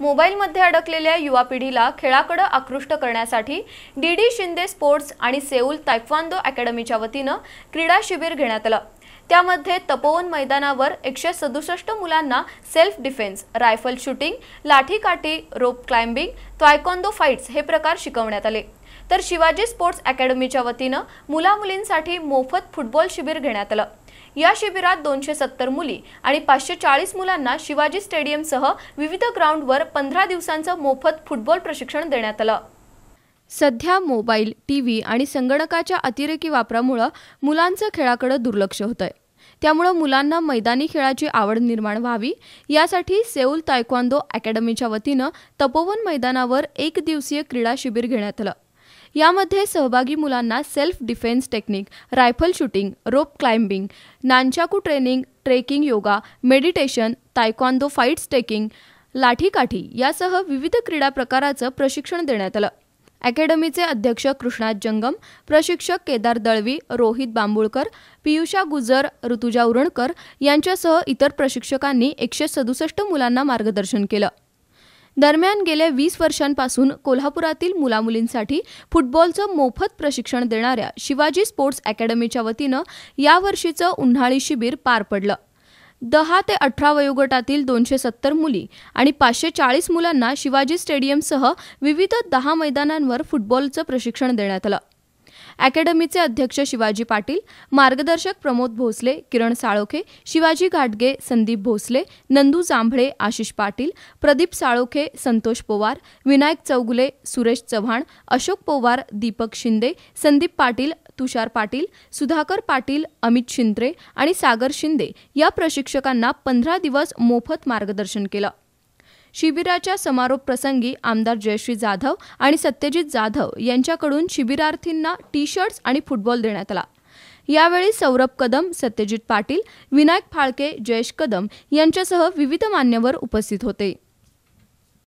मोबाईलमध्ये अडकलेल्या युवा पिढीला खेळाकडे आकृष्ट करण्यासाठी डीडी शिंदे स्पोर्ट्स आणि सेऊल तायक्वांदो अकॅडमीच्या वतीनं क्रीडा शिबिर घेण्यात आलं त्यामध्ये तपोवन मैदानावर एकशे सदुसष्ट मुलांना सेल्फ डिफेन्स रायफल शूटिंग लाठीकाठी रोप क्लाइम्बिंग त्वायकॉन्दो फाईट्स हे प्रकार शिकवण्यात आले तर शिवाजी स्पोर्ट्स अकॅडमीच्या वतीनं मुलामुलींसाठी मोफत फुटबॉल शिबिर घेण्यात आलं या शिबिरात दोनशे सत्तर मुली आणि पाचशे चाळीस मुलांना शिवाजी स्टेडियमसह विविध ग्राउंडवर पंधरा दिवसांचं मोफत फुटबॉल प्रशिक्षण देण्यात आलं सध्या मोबाईल टी व्ही आणि संगणकाच्या अतिरेकी वापरामुळं मुलांचं खेळाकडं दुर्लक्ष होतंय त्यामुळं मुलांना मैदानी खेळाची आवड निर्माण व्हावी यासाठी सेऊल तायक्वांदो अकॅडमीच्या वतीनं तपोवन मैदानावर एक दिवसीय क्रीडा शिबिर घेण्यात आलं यामध्ये सहभागी मुलांना self defence technique rifle shooting rope climbing nunchaku training trekking yoga meditation taekwondo fights taking लाठीकाठी यासह विविध क्रीडा प्रकाराचं प्रशिक्षण देण्यात आलं अकॅडमीचे अध्यक्ष कृष्णा जंगम प्रशिक्षक केदार दळवी रोहित बांबुळकर पियुषा गुजर ऋतुजा उरणकर यांच्यासह इतर प्रशिक्षकांनी एकशे सदुसष्ट मुलांना मार्गदर्शन केलं दरम्यान गेल्या वीस वर्षांपासून कोल्हापुरातील मुलामुलींसाठी फुटबॉलचं मोफत प्रशिक्षण देणाऱ्या शिवाजी स्पोर्ट्स अकॅडमीच्या वतीनं यावर्षीचं उन्हाळी शिबिर पार पडलं दहा ते अठरा वयोगटातील दोनशे सत्तर मुली आणि पाचशे चाळीस मुलांना शिवाजी स्टेडियमसह विविध दहा मैदानांवर फुटबॉलचं प्रशिक्षण देण्यात आलं अकॅडमीचे अध्यक्ष शिवाजी पाटील मार्गदर्शक प्रमोद भोसले किरण साळोखे शिवाजी घाटगे संदीप भोसले नंदू जांभळे आशिष पाटील प्रदीप साळोखे संतोष पवार विनायक चौगुले सुरेश चव्हाण अशोक पवार दीपक शिंदे संदीप पाटील तुषार पाटील सुधाकर पाटील अमित शिंद्रे आणि सागर शिंदे या प्रशिक्षकांना पंधरा दिवस मोफत मार्गदर्शन केलं शिबिराच्या समारोप प्रसंगी आमदार जयश्री जाधव आणि सत्यजित जाधव यांच्याकडून शिबिरार्थींना टी शर्ट्स आणि फुटबॉल देण्यात आला यावेळी सौरभ कदम सत्यजित पाटील विनायक फाळके जयेश कदम यांच्यासह विविध मान्यवर उपस्थित होते